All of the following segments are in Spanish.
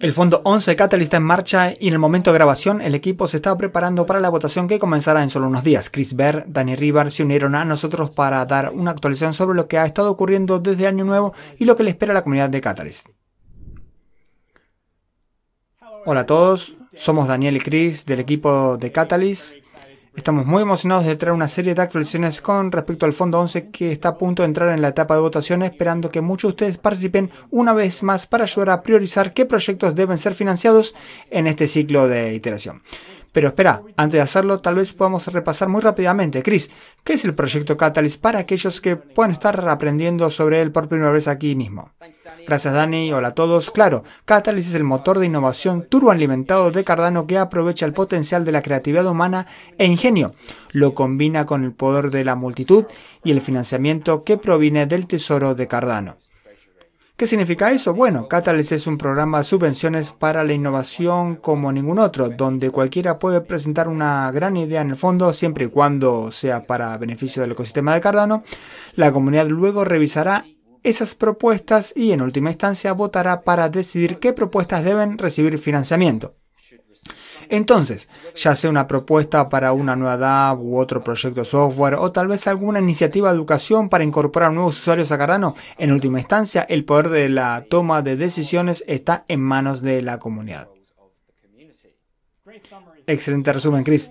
El fondo 11 Catalyst está en marcha y en el momento de grabación el equipo se está preparando para la votación que comenzará en solo unos días. Chris Baer, Danny River se unieron a nosotros para dar una actualización sobre lo que ha estado ocurriendo desde Año Nuevo y lo que le espera a la comunidad de Catalyst. Hola a todos, somos Daniel y Chris del equipo de Catalyst Estamos muy emocionados de traer una serie de actualizaciones con respecto al Fondo 11 que está a punto de entrar en la etapa de votación, esperando que muchos de ustedes participen una vez más para ayudar a priorizar qué proyectos deben ser financiados en este ciclo de iteración. Pero espera, antes de hacerlo, tal vez podamos repasar muy rápidamente. Chris, ¿qué es el proyecto Catalyst para aquellos que puedan estar aprendiendo sobre él por primera vez aquí mismo? Gracias, Dani. Hola a todos. Claro, Catalyst es el motor de innovación turboalimentado de Cardano que aprovecha el potencial de la creatividad humana e ingenio. Lo combina con el poder de la multitud y el financiamiento que proviene del tesoro de Cardano. ¿Qué significa eso? Bueno, Catalyst es un programa de subvenciones para la innovación como ningún otro, donde cualquiera puede presentar una gran idea en el fondo, siempre y cuando sea para beneficio del ecosistema de Cardano. La comunidad luego revisará esas propuestas y en última instancia votará para decidir qué propuestas deben recibir financiamiento. Entonces, ya sea una propuesta para una nueva DAB u otro proyecto software o tal vez alguna iniciativa de educación para incorporar nuevos usuarios a Cardano, en última instancia el poder de la toma de decisiones está en manos de la comunidad. Excelente resumen, Chris.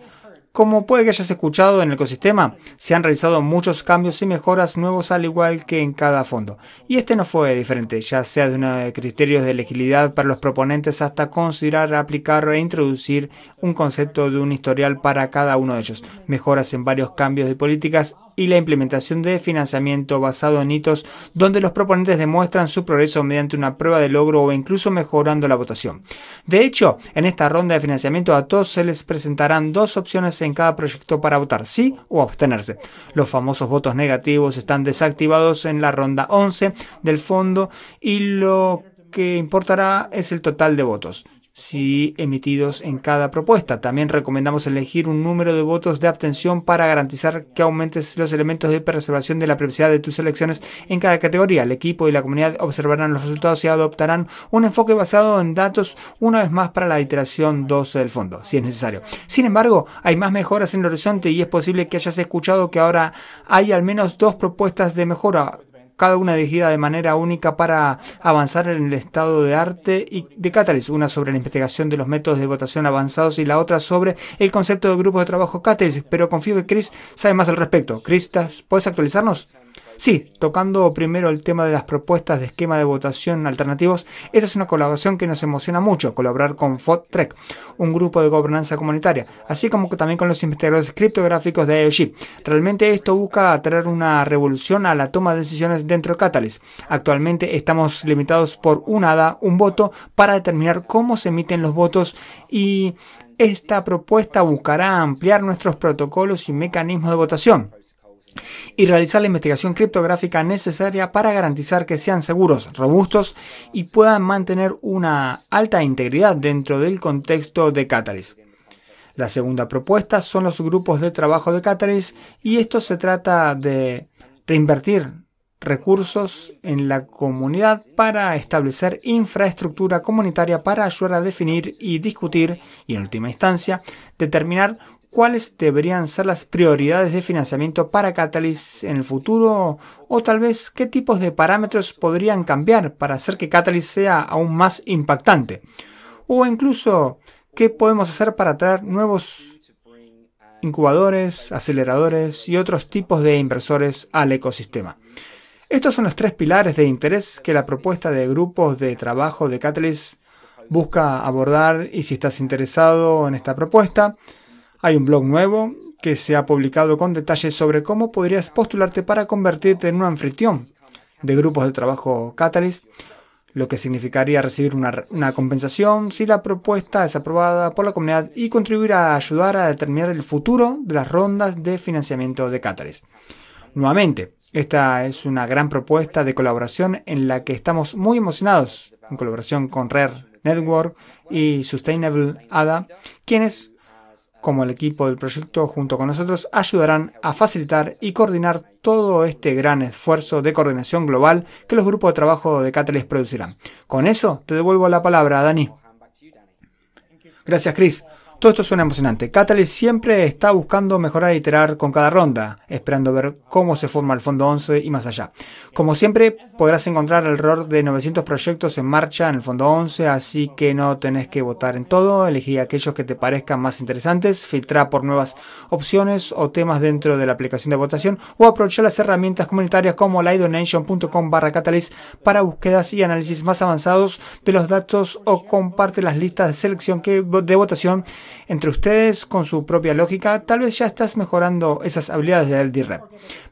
Como puede que hayas escuchado en el ecosistema, se han realizado muchos cambios y mejoras nuevos al igual que en cada fondo. Y este no fue diferente, ya sea de de criterios de elegibilidad para los proponentes hasta considerar aplicar e introducir un concepto de un historial para cada uno de ellos. Mejoras en varios cambios de políticas y la implementación de financiamiento basado en hitos donde los proponentes demuestran su progreso mediante una prueba de logro o incluso mejorando la votación. De hecho, en esta ronda de financiamiento a todos se les presentarán dos opciones en cada proyecto para votar sí o abstenerse. Los famosos votos negativos están desactivados en la ronda 11 del fondo y lo que importará es el total de votos si emitidos en cada propuesta. También recomendamos elegir un número de votos de abstención para garantizar que aumentes los elementos de preservación de la privacidad de tus elecciones en cada categoría. El equipo y la comunidad observarán los resultados y adoptarán un enfoque basado en datos una vez más para la iteración 2 del fondo, si es necesario. Sin embargo, hay más mejoras en el horizonte y es posible que hayas escuchado que ahora hay al menos dos propuestas de mejora cada una dirigida de manera única para avanzar en el estado de arte y de Catalyst, una sobre la investigación de los métodos de votación avanzados y la otra sobre el concepto de grupos de trabajo Catalyst, pero confío que Chris sabe más al respecto. Chris, ¿puedes actualizarnos? Sí, tocando primero el tema de las propuestas de esquema de votación alternativos, esta es una colaboración que nos emociona mucho, colaborar con FODTREC, un grupo de gobernanza comunitaria, así como que también con los investigadores criptográficos de IoG. Realmente esto busca traer una revolución a la toma de decisiones dentro de Catalyst. Actualmente estamos limitados por un ADA, un voto, para determinar cómo se emiten los votos y esta propuesta buscará ampliar nuestros protocolos y mecanismos de votación y realizar la investigación criptográfica necesaria para garantizar que sean seguros, robustos y puedan mantener una alta integridad dentro del contexto de Catalyst. La segunda propuesta son los grupos de trabajo de Catalyst y esto se trata de reinvertir recursos en la comunidad para establecer infraestructura comunitaria para ayudar a definir y discutir y en última instancia determinar cuáles deberían ser las prioridades de financiamiento para Catalyst en el futuro o tal vez qué tipos de parámetros podrían cambiar para hacer que Catalyst sea aún más impactante o incluso qué podemos hacer para atraer nuevos incubadores, aceleradores y otros tipos de inversores al ecosistema. Estos son los tres pilares de interés que la propuesta de grupos de trabajo de Catalyst busca abordar y si estás interesado en esta propuesta, hay un blog nuevo que se ha publicado con detalles sobre cómo podrías postularte para convertirte en un anfitrión de grupos de trabajo Catalyst, lo que significaría recibir una, compensación si la propuesta es aprobada por la comunidad y contribuir a ayudar a determinar el futuro de las rondas de financiamiento de Catalyst. Nuevamente, esta es una gran propuesta de colaboración en la que estamos muy emocionados, en colaboración con Rare Network y Sustainable ADA, quienes como el equipo del proyecto junto con nosotros ayudarán a facilitar y coordinar todo este gran esfuerzo de coordinación global que los grupos de trabajo de Catalyst producirán. Con eso te devuelvo la palabra, Dani. Gracias, Chris. Todo esto suena emocionante. Catalyst siempre está buscando mejorar y iterar con cada ronda, esperando ver cómo se forma el fondo 11 y más allá. Como siempre, podrás encontrar el error de 900 proyectos en marcha en el fondo 11, así que no tenés que votar en todo, elegí aquellos que te parezcan más interesantes, filtrá por nuevas opciones o temas dentro de la aplicación de votación o aprovechar las herramientas comunitarias como laidonation.com barra catalyst para búsquedas y análisis más avanzados de los datos o comparte las listas de selección que, de votación entre ustedes con su propia lógica, tal vez ya estás mejorando esas habilidades de d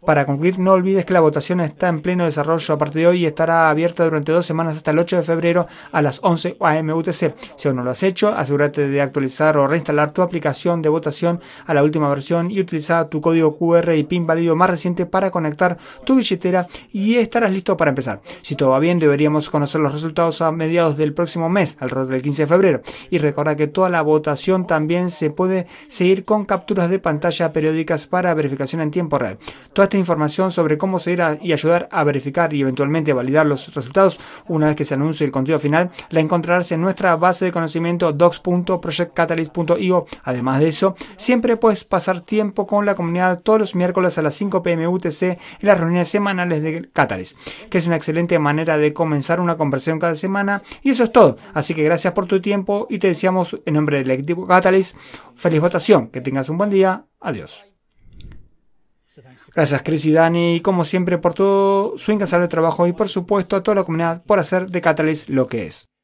Para concluir, no olvides que la votación está en pleno desarrollo a partir de hoy y estará abierta durante dos semanas hasta el 8 de febrero a las 11 AM UTC. Si aún no lo has hecho, asegúrate de actualizar o reinstalar tu aplicación de votación a la última versión y utiliza tu código QR y PIN válido más reciente para conectar tu billetera y estarás listo para empezar. Si todo va bien, deberíamos conocer los resultados a mediados del próximo mes, alrededor del 15 de febrero. Y recuerda que toda la votación también se puede seguir con capturas de pantalla periódicas para verificación en tiempo real. Toda esta información sobre cómo seguir y ayudar a verificar y eventualmente validar los resultados una vez que se anuncie el contenido final la encontrarás en nuestra base de conocimiento docs.projectcatalyst.io. Además de eso, siempre puedes pasar tiempo con la comunidad todos los miércoles a las 5 pm UTC en las reuniones semanales de Catalyst, que es una excelente manera de comenzar una conversación cada semana. Y eso es todo. Así que gracias por tu tiempo y te deseamos en nombre del equipo Catalyst. Feliz votación, que tengas un buen día, adiós. Gracias Chris y Dani, como siempre, por todo su incansable trabajo y por supuesto a toda la comunidad por hacer de Catalyst lo que es.